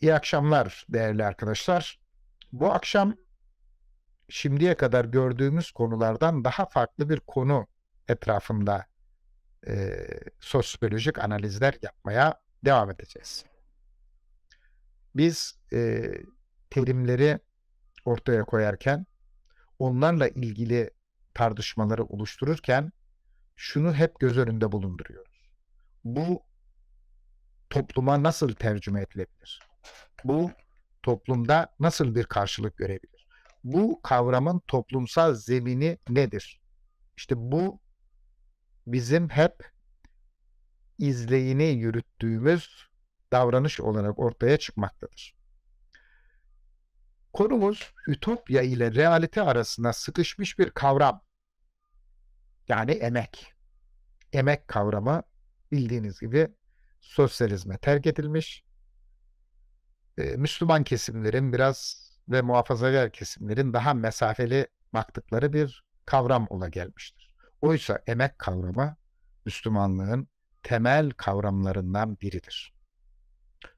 İyi akşamlar değerli arkadaşlar. Bu akşam şimdiye kadar gördüğümüz konulardan daha farklı bir konu etrafında e, sosyolojik analizler yapmaya devam edeceğiz. Biz e, terimleri ortaya koyarken, onlarla ilgili tartışmaları oluştururken şunu hep göz önünde bulunduruyoruz. Bu topluma nasıl tercüme edilebilir? Bu toplumda nasıl bir karşılık görebilir? Bu kavramın toplumsal zemini nedir? İşte bu bizim hep izleyini yürüttüğümüz davranış olarak ortaya çıkmaktadır. Konumuz ütopya ile realite arasında sıkışmış bir kavram. Yani emek. Emek kavramı bildiğiniz gibi sosyalizme terk edilmiş Müslüman kesimlerin biraz ve muhafazakar kesimlerin daha mesafeli baktıkları bir kavram ola gelmiştir. Oysa emek kavramı Müslümanlığın temel kavramlarından biridir.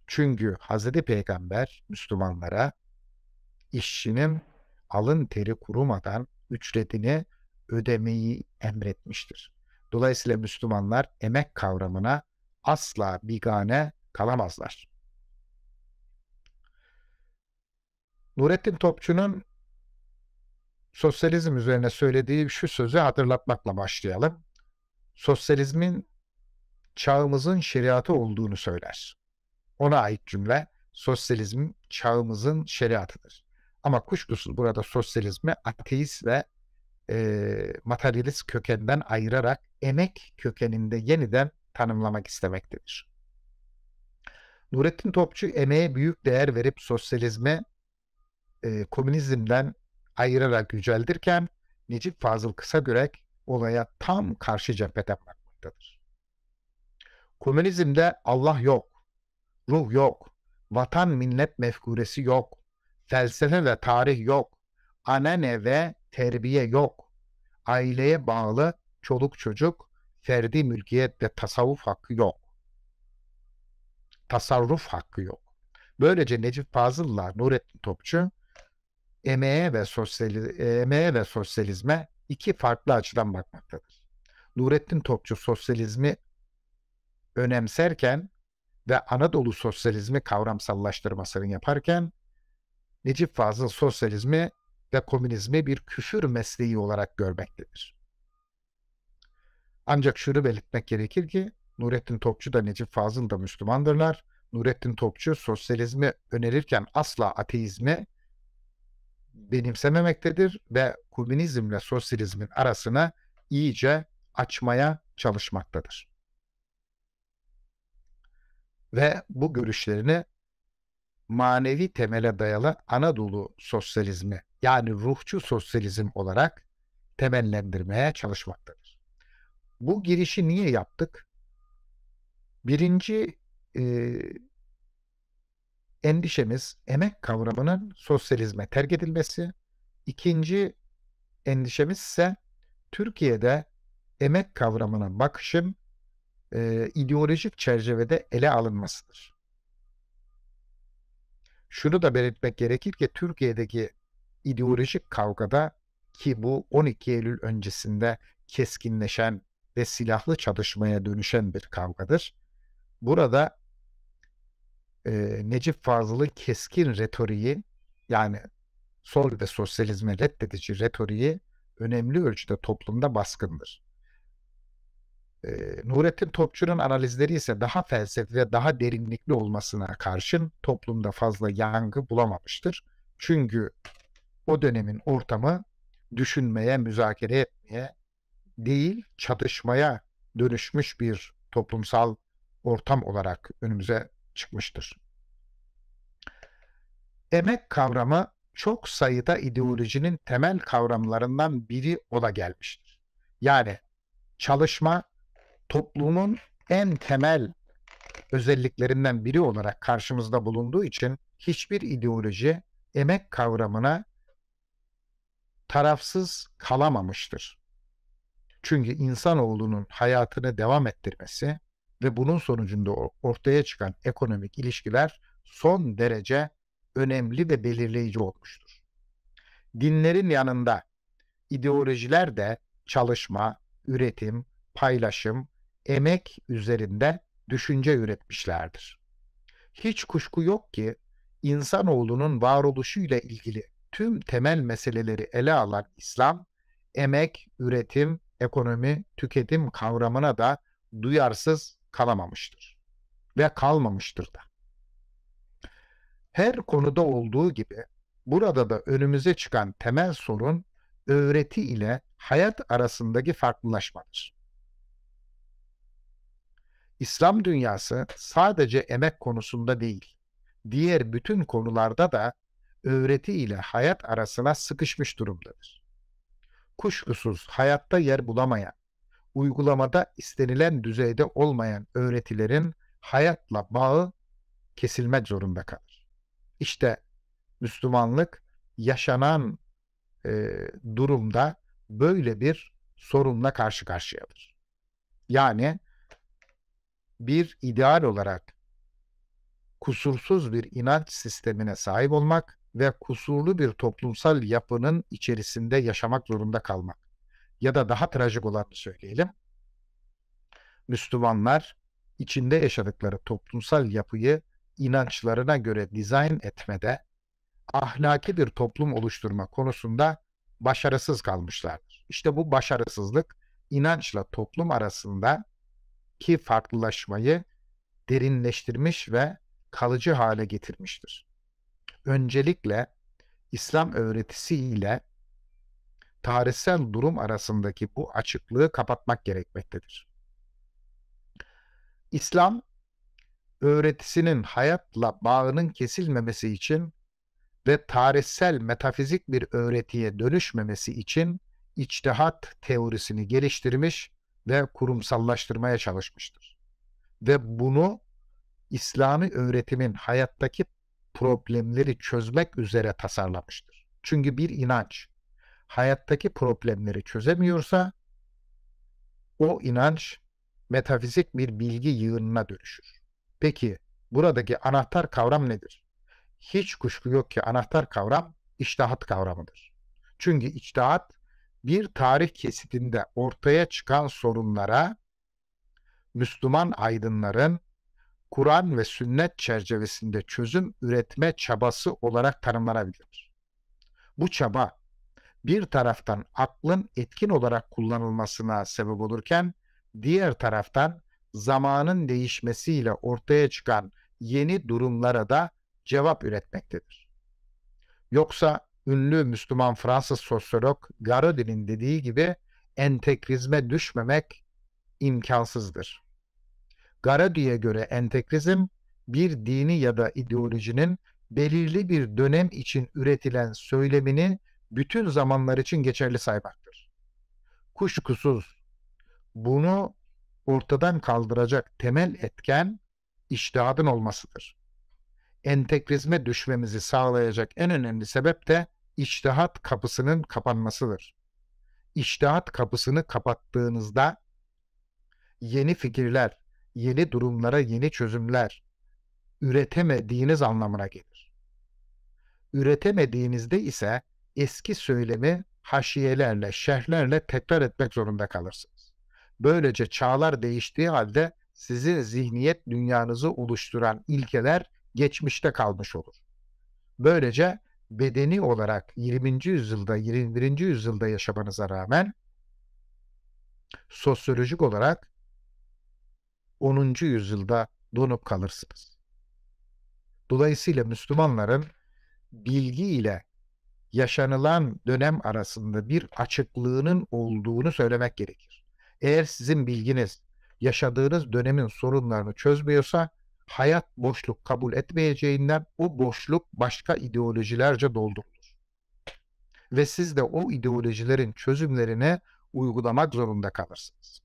Çünkü Hazreti Peygamber Müslümanlara işçinin alın teri kurumadan ücretini ödemeyi emretmiştir. Dolayısıyla Müslümanlar emek kavramına asla bigane kalamazlar. Nurettin Topçu'nun sosyalizm üzerine söylediği şu sözü hatırlatmakla başlayalım. Sosyalizmin çağımızın şeriatı olduğunu söyler. Ona ait cümle sosyalizm çağımızın şeriatıdır. Ama kuşkusuz burada sosyalizmi ateist ve e, materyalist kökenden ayırarak emek kökeninde yeniden tanımlamak istemektedir. Nurettin Topçu emeğe büyük değer verip sosyalizme e, komünizmden ayırarak yüceldirken Necip Fazıl Kısagürek olaya tam karşı cepheden bakmaktadır. Komünizmde Allah yok, ruh yok, vatan minnet mefkuresi yok, felsefe ve tarih yok, anane ve terbiye yok, aileye bağlı çoluk çocuk, ferdi mülkiyet ve tasavvuf hakkı yok. Tasarruf hakkı yok. Böylece Necip Fazıl'la Nurettin Topçu emeğe ve sosyal emeğe ve sosyalizme iki farklı açıdan bakmaktadır. Nurettin Topçu sosyalizmi önemserken ve Anadolu sosyalizmi kavramsallaştırmasını yaparken Necip Fazıl sosyalizmi ve komünizmi bir küfür mesleği olarak görmektedir. Ancak şunu belirtmek gerekir ki Nurettin Topçu da Necip Fazıl da Müslümandırlar. Nurettin Topçu sosyalizmi önerirken asla ateizmi benimsememektedir ve komünizmle sosyalizmin arasını iyice açmaya çalışmaktadır. Ve bu görüşlerini manevi temele dayalı Anadolu sosyalizmi yani ruhçu sosyalizm olarak temellendirmeye çalışmaktadır. Bu girişi niye yaptık? Birinci e, endişemiz emek kavramının sosyalizme terk edilmesi. İkinci endişemiz ise Türkiye'de emek kavramına bakışın e, ideolojik çerçevede ele alınmasıdır. Şunu da belirtmek gerekir ki Türkiye'deki ideolojik kavgada ki bu 12 Eylül öncesinde keskinleşen ve silahlı çatışmaya dönüşen bir kavgadır. Burada e, Necip Fazıl'ın keskin retoriği yani sol ve sosyalizme reddedici retoriği önemli ölçüde toplumda baskındır. E, Nurettin Topçu'nun analizleri ise daha felsefi ve daha derinlikli olmasına karşın toplumda fazla yangı bulamamıştır. Çünkü o dönemin ortamı düşünmeye, müzakere etmeye değil çatışmaya dönüşmüş bir toplumsal ortam olarak önümüze çıkmıştır. Emek kavramı çok sayıda ideolojinin temel kavramlarından biri ola gelmiştir. Yani çalışma toplumun en temel özelliklerinden biri olarak karşımızda bulunduğu için hiçbir ideoloji emek kavramına tarafsız kalamamıştır. Çünkü insanoğlunun hayatını devam ettirmesi, ve bunun sonucunda ortaya çıkan ekonomik ilişkiler son derece önemli ve belirleyici olmuştur. Dinlerin yanında ideolojiler de çalışma, üretim, paylaşım, emek üzerinde düşünce üretmişlerdir. Hiç kuşku yok ki insanoğlunun varoluşuyla ilgili tüm temel meseleleri ele alan İslam, emek, üretim, ekonomi, tüketim kavramına da duyarsız kalamamıştır. Ve kalmamıştır da. Her konuda olduğu gibi burada da önümüze çıkan temel sorun öğreti ile hayat arasındaki farklılaşmadır. İslam dünyası sadece emek konusunda değil, diğer bütün konularda da öğreti ile hayat arasına sıkışmış durumdadır. Kuşkusuz hayatta yer bulamayan, uygulamada istenilen düzeyde olmayan öğretilerin hayatla bağı kesilmek zorunda kalır. İşte Müslümanlık yaşanan e, durumda böyle bir sorunla karşı karşıyadır. Yani bir ideal olarak kusursuz bir inanç sistemine sahip olmak ve kusurlu bir toplumsal yapının içerisinde yaşamak zorunda kalmak ya da daha trajik olanı söyleyelim. Müslümanlar içinde yaşadıkları toplumsal yapıyı inançlarına göre dizayn etmede ahlaki bir toplum oluşturma konusunda başarısız kalmışlardır. İşte bu başarısızlık inançla toplum arasında ki farklılaşmayı derinleştirmiş ve kalıcı hale getirmiştir. Öncelikle İslam öğretisiyle tarihsel durum arasındaki bu açıklığı kapatmak gerekmektedir. İslam öğretisinin hayatla bağının kesilmemesi için ve tarihsel metafizik bir öğretiye dönüşmemesi için içtihat teorisini geliştirmiş ve kurumsallaştırmaya çalışmıştır. Ve bunu İslami öğretimin hayattaki problemleri çözmek üzere tasarlamıştır. Çünkü bir inanç, hayattaki problemleri çözemiyorsa o inanç metafizik bir bilgi yığınına dönüşür. Peki buradaki anahtar kavram nedir? Hiç kuşku yok ki anahtar kavram içtihat kavramıdır. Çünkü içtihat bir tarih kesitinde ortaya çıkan sorunlara Müslüman aydınların Kur'an ve sünnet çerçevesinde çözüm üretme çabası olarak tanımlanabilir. Bu çaba bir taraftan aklın etkin olarak kullanılmasına sebep olurken diğer taraftan zamanın değişmesiyle ortaya çıkan yeni durumlara da cevap üretmektedir. Yoksa ünlü Müslüman Fransız sosyolog Garodin'in dediği gibi entekrizme düşmemek imkansızdır. Garodi'ye göre entekrizm bir dini ya da ideolojinin belirli bir dönem için üretilen söylemini bütün zamanlar için geçerli saymaktır. Kuşkusuz bunu ortadan kaldıracak temel etken iştihadın olmasıdır. Entegrizme düşmemizi sağlayacak en önemli sebep de iştihat kapısının kapanmasıdır. İştihat kapısını kapattığınızda yeni fikirler, yeni durumlara yeni çözümler üretemediğiniz anlamına gelir. Üretemediğinizde ise eski söylemi haşiyelerle, şerhlerle tekrar etmek zorunda kalırsınız. Böylece çağlar değiştiği halde sizin zihniyet dünyanızı oluşturan ilkeler geçmişte kalmış olur. Böylece bedeni olarak 20. yüzyılda, 21. yüzyılda yaşamanıza rağmen sosyolojik olarak 10. yüzyılda donup kalırsınız. Dolayısıyla Müslümanların bilgi ile yaşanılan dönem arasında bir açıklığının olduğunu söylemek gerekir. Eğer sizin bilginiz yaşadığınız dönemin sorunlarını çözmüyorsa hayat boşluk kabul etmeyeceğinden o boşluk başka ideolojilerce doldurulur. Ve siz de o ideolojilerin çözümlerine uygulamak zorunda kalırsınız.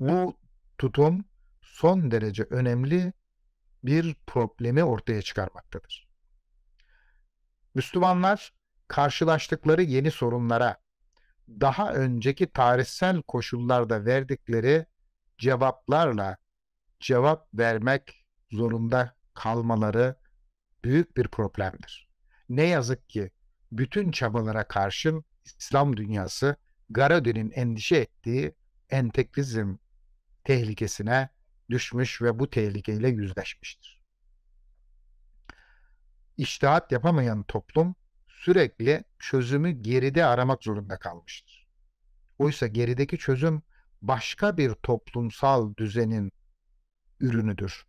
Bu tutum son derece önemli bir problemi ortaya çıkarmaktadır. Müslümanlar karşılaştıkları yeni sorunlara daha önceki tarihsel koşullarda verdikleri cevaplarla cevap vermek zorunda kalmaları büyük bir problemdir. Ne yazık ki bütün çabalara karşın İslam dünyası Garodi'nin endişe ettiği enteklizm tehlikesine düşmüş ve bu tehlikeyle yüzleşmiştir. İştihat yapamayan toplum sürekli çözümü geride aramak zorunda kalmıştır. Oysa gerideki çözüm başka bir toplumsal düzenin ürünüdür.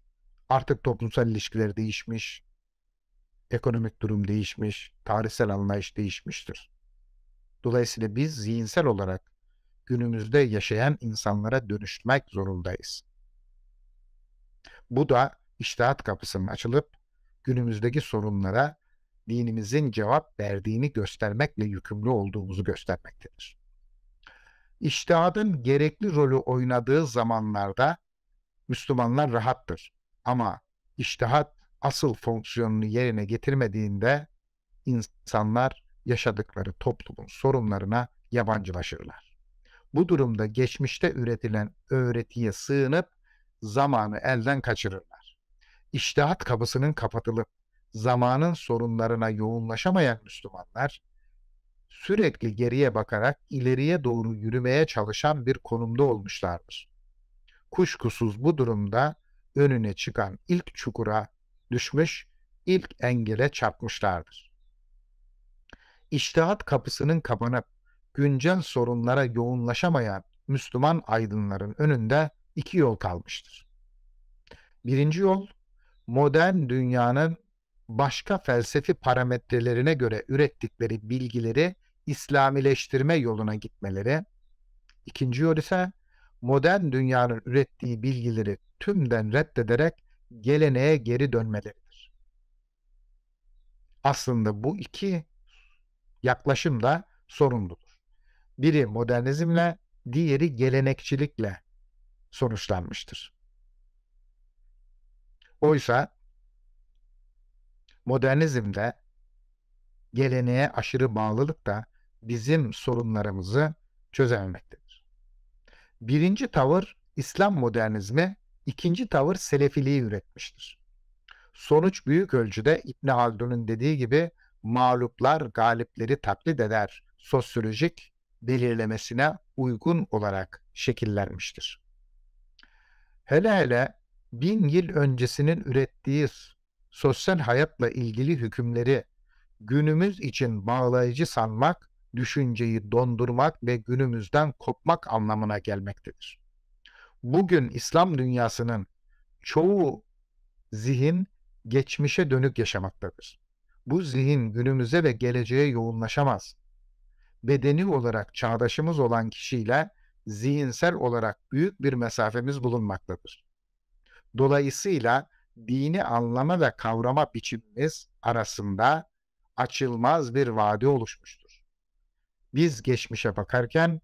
Artık toplumsal ilişkiler değişmiş, ekonomik durum değişmiş, tarihsel anlayış değişmiştir. Dolayısıyla biz zihinsel olarak günümüzde yaşayan insanlara dönüşmek zorundayız. Bu da iştahat kapısının açılıp günümüzdeki sorunlara dinimizin cevap verdiğini göstermekle yükümlü olduğumuzu göstermektedir. İçtihadın gerekli rolü oynadığı zamanlarda Müslümanlar rahattır. Ama içtihat asıl fonksiyonunu yerine getirmediğinde insanlar yaşadıkları toplumun sorunlarına yabancılaşırlar. Bu durumda geçmişte üretilen öğretiye sığınıp zamanı elden kaçırırlar iştihat kapısının kapatılıp zamanın sorunlarına yoğunlaşamayan Müslümanlar sürekli geriye bakarak ileriye doğru yürümeye çalışan bir konumda olmuşlardır. Kuşkusuz bu durumda önüne çıkan ilk çukura düşmüş, ilk engele çarpmışlardır. İştihat kapısının kapanıp güncel sorunlara yoğunlaşamayan Müslüman aydınların önünde iki yol kalmıştır. Birinci yol modern dünyanın başka felsefi parametrelerine göre ürettikleri bilgileri İslamileştirme yoluna gitmeleri. İkinci yol ise modern dünyanın ürettiği bilgileri tümden reddederek geleneğe geri dönmeleridir. Aslında bu iki yaklaşım da sorumludur. Biri modernizmle, diğeri gelenekçilikle sonuçlanmıştır. Oysa modernizmde geleneğe aşırı bağlılık da bizim sorunlarımızı çözememektedir. Birinci tavır İslam modernizmi, ikinci tavır selefiliği üretmiştir. Sonuç büyük ölçüde İbn Haldun'un dediği gibi mağluplar galipleri taklit eder sosyolojik belirlemesine uygun olarak şekillenmiştir. Hele hele bin yıl öncesinin ürettiği sosyal hayatla ilgili hükümleri günümüz için bağlayıcı sanmak, düşünceyi dondurmak ve günümüzden kopmak anlamına gelmektedir. Bugün İslam dünyasının çoğu zihin geçmişe dönük yaşamaktadır. Bu zihin günümüze ve geleceğe yoğunlaşamaz. Bedeni olarak çağdaşımız olan kişiyle zihinsel olarak büyük bir mesafemiz bulunmaktadır. Dolayısıyla dini anlama ve kavrama biçimimiz arasında açılmaz bir vade oluşmuştur. Biz geçmişe bakarken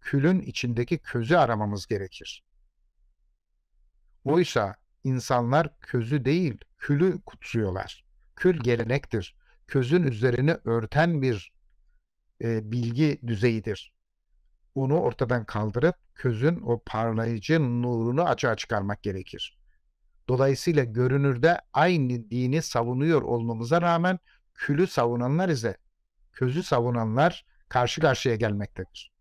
külün içindeki közü aramamız gerekir. Oysa insanlar közü değil, külü kutsuyorlar. Kül gelenektir. Közün üzerini örten bir e, bilgi düzeyidir unu ortadan kaldırıp közün o parlayıcı nurunu açığa çıkarmak gerekir. Dolayısıyla görünürde aynı dini savunuyor olmamıza rağmen külü savunanlar ise közü savunanlar karşı karşıya gelmektedir.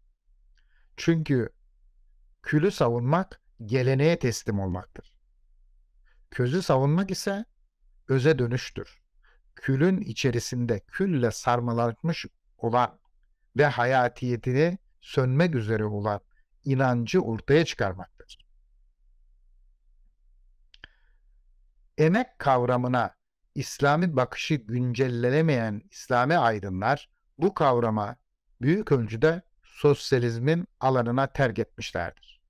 Çünkü külü savunmak geleneğe teslim olmaktır. Közü savunmak ise öze dönüştür. Külün içerisinde külle sarmalanmış olan ve hayatiyetini sönmek üzere olan inancı ortaya çıkarmaktır. Emek kavramına İslami bakışı güncellenemeyen İslami aydınlar bu kavrama büyük ölçüde sosyalizmin alanına terk etmişlerdir.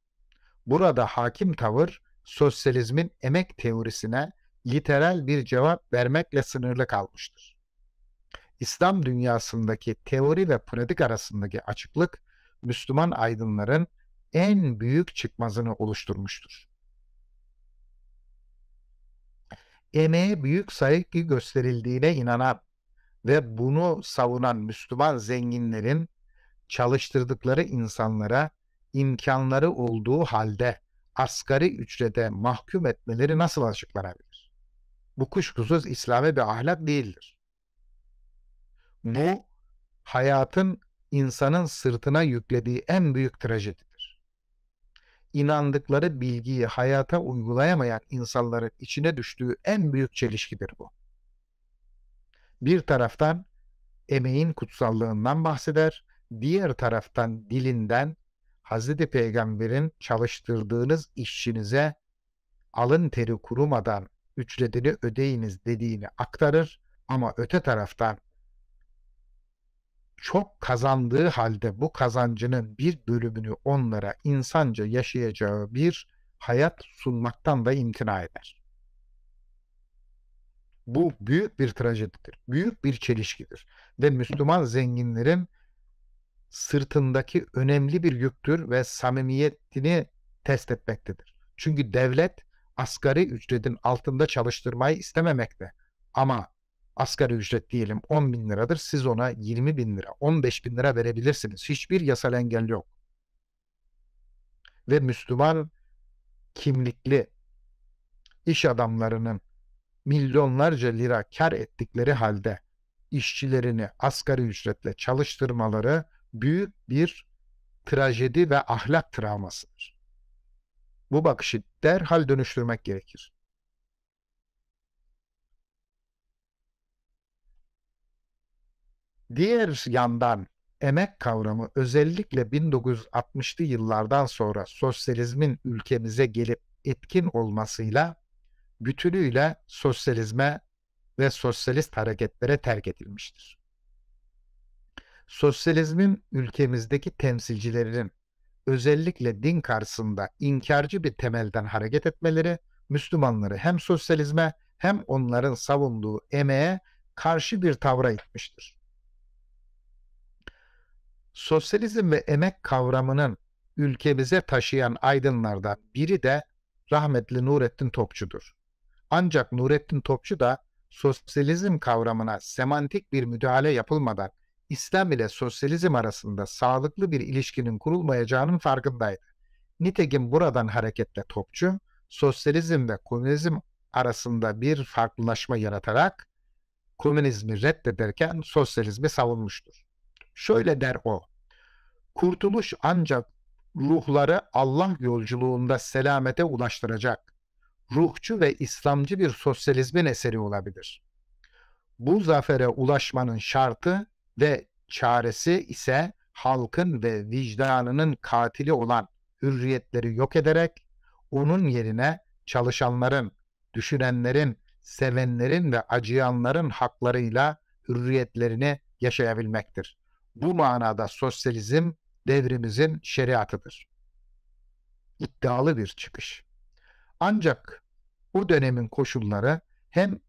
Burada hakim tavır sosyalizmin emek teorisine literal bir cevap vermekle sınırlı kalmıştır. İslam dünyasındaki teori ve pratik arasındaki açıklık Müslüman aydınların en büyük çıkmazını oluşturmuştur. Emeğe büyük saygı gösterildiğine inanan ve bunu savunan Müslüman zenginlerin çalıştırdıkları insanlara imkanları olduğu halde asgari ücrete mahkum etmeleri nasıl açıklanabilir? Bu kuşkusuz İslami bir ahlak değildir. Bu hayatın insanın sırtına yüklediği en büyük trajedidir. İnandıkları bilgiyi hayata uygulayamayan insanların içine düştüğü en büyük çelişkidir bu. Bir taraftan emeğin kutsallığından bahseder, diğer taraftan dilinden Hz. Peygamber'in çalıştırdığınız işçinize alın teri kurumadan ücretini ödeyiniz dediğini aktarır ama öte taraftan çok kazandığı halde bu kazancının bir bölümünü onlara insanca yaşayacağı bir hayat sunmaktan da imtina eder. Bu büyük bir trajedidir. Büyük bir çelişkidir. Ve Müslüman zenginlerin sırtındaki önemli bir yüktür ve samimiyetini test etmektedir. Çünkü devlet asgari ücretin altında çalıştırmayı istememekte. Ama asgari ücret diyelim 10 bin liradır. Siz ona 20 bin lira, 15 bin lira verebilirsiniz. Hiçbir yasal engel yok. Ve Müslüman kimlikli iş adamlarının milyonlarca lira kar ettikleri halde işçilerini asgari ücretle çalıştırmaları büyük bir trajedi ve ahlak travmasıdır. Bu bakışı derhal dönüştürmek gerekir. Diğer yandan emek kavramı özellikle 1960'lı yıllardan sonra sosyalizmin ülkemize gelip etkin olmasıyla bütünüyle sosyalizme ve sosyalist hareketlere terk edilmiştir. Sosyalizmin ülkemizdeki temsilcilerinin özellikle din karşısında inkarcı bir temelden hareket etmeleri Müslümanları hem sosyalizme hem onların savunduğu emeğe karşı bir tavra itmiştir sosyalizm ve emek kavramının ülkemize taşıyan aydınlardan biri de rahmetli Nurettin Topçu'dur. Ancak Nurettin Topçu da sosyalizm kavramına semantik bir müdahale yapılmadan İslam ile sosyalizm arasında sağlıklı bir ilişkinin kurulmayacağının farkındaydı. Nitekim buradan hareketle Topçu, sosyalizm ve komünizm arasında bir farklılaşma yaratarak komünizmi reddederken sosyalizmi savunmuştur. Şöyle der o. Kurtuluş ancak ruhları Allah yolculuğunda selamete ulaştıracak ruhçu ve İslamcı bir sosyalizmin eseri olabilir. Bu zafere ulaşmanın şartı ve çaresi ise halkın ve vicdanının katili olan hürriyetleri yok ederek onun yerine çalışanların, düşünenlerin, sevenlerin ve acıyanların haklarıyla hürriyetlerini yaşayabilmektir. Bu manada sosyalizm devrimizin şeriatıdır. İddialı bir çıkış. Ancak bu dönemin koşulları hem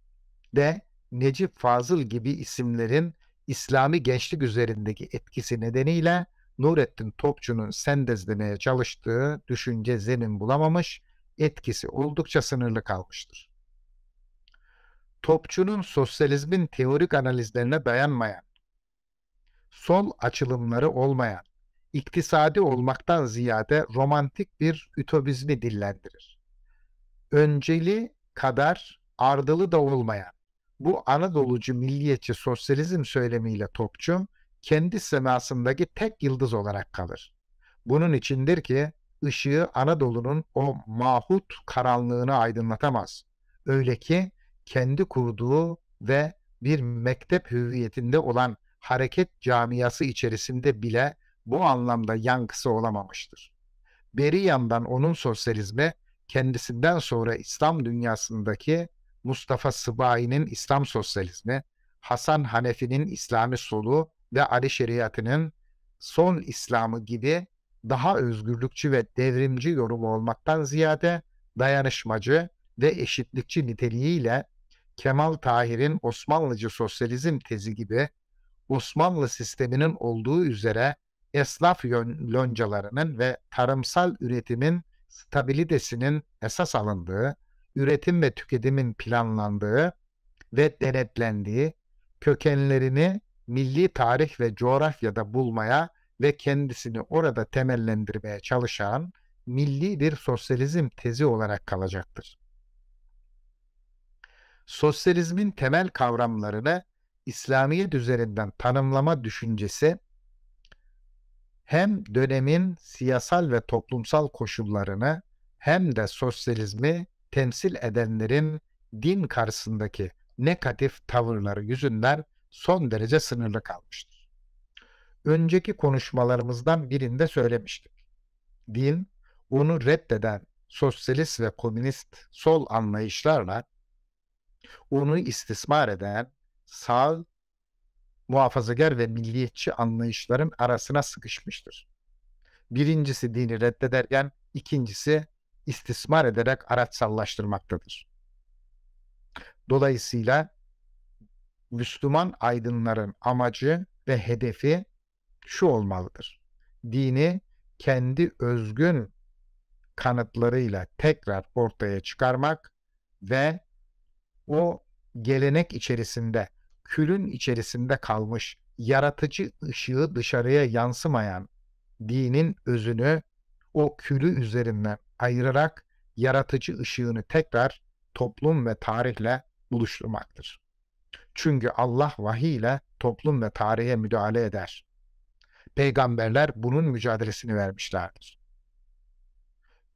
de Necip Fazıl gibi isimlerin İslami gençlik üzerindeki etkisi nedeniyle Nurettin Topçu'nun sendezlemeye çalıştığı düşünce zemin bulamamış, etkisi oldukça sınırlı kalmıştır. Topçu'nun sosyalizmin teorik analizlerine dayanmayan sol açılımları olmayan, iktisadi olmaktan ziyade romantik bir ütopizmi dillendirir. Önceli kadar ardılı da olmayan, bu Anadolucu milliyetçi sosyalizm söylemiyle Topçum, kendi semasındaki tek yıldız olarak kalır. Bunun içindir ki ışığı Anadolu'nun o mahut karanlığını aydınlatamaz. Öyle ki kendi kurduğu ve bir mektep hüviyetinde olan hareket camiası içerisinde bile bu anlamda yankısı olamamıştır. Beri yandan onun sosyalizmi kendisinden sonra İslam dünyasındaki Mustafa Sıbayi'nin İslam sosyalizmi, Hasan Hanefi'nin İslami solu ve Ali Şeriat'ının son İslam'ı gibi daha özgürlükçü ve devrimci yorumu olmaktan ziyade dayanışmacı ve eşitlikçi niteliğiyle Kemal Tahir'in Osmanlıcı sosyalizm tezi gibi Osmanlı sisteminin olduğu üzere esnaf loncalarının ve tarımsal üretimin stabilitesinin esas alındığı, üretim ve tüketimin planlandığı ve denetlendiği, kökenlerini milli tarih ve coğrafyada bulmaya ve kendisini orada temellendirmeye çalışan milli bir sosyalizm tezi olarak kalacaktır. Sosyalizmin temel kavramlarını İslamiyet üzerinden tanımlama düşüncesi hem dönemin siyasal ve toplumsal koşullarını hem de sosyalizmi temsil edenlerin din karşısındaki negatif tavırları yüzünden son derece sınırlı kalmıştır. Önceki konuşmalarımızdan birinde söylemiştik. Din, onu reddeden sosyalist ve komünist sol anlayışlarla onu istismar eden sağ, muhafazakar ve milliyetçi anlayışların arasına sıkışmıştır. Birincisi dini reddederken ikincisi istismar ederek araçsallaştırmaktadır. Dolayısıyla Müslüman aydınların amacı ve hedefi şu olmalıdır. Dini kendi özgün kanıtlarıyla tekrar ortaya çıkarmak ve o gelenek içerisinde külün içerisinde kalmış yaratıcı ışığı dışarıya yansımayan dinin özünü o külü üzerinden ayırarak yaratıcı ışığını tekrar toplum ve tarihle buluşturmaktır. Çünkü Allah vahiy ile toplum ve tarihe müdahale eder. Peygamberler bunun mücadelesini vermişlerdir.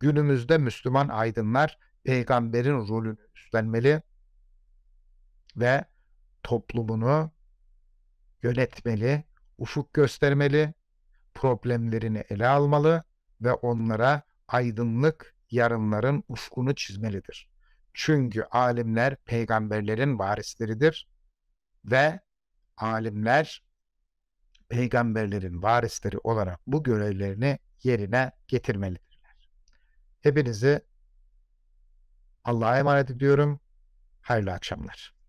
Günümüzde Müslüman aydınlar peygamberin rolünü üstlenmeli ve toplumunu yönetmeli, ufuk göstermeli, problemlerini ele almalı ve onlara aydınlık yarınların ufkunu çizmelidir. Çünkü alimler peygamberlerin varisleridir ve alimler peygamberlerin varisleri olarak bu görevlerini yerine getirmelidirler. Hepinizi Allah'a emanet ediyorum. Hayırlı akşamlar.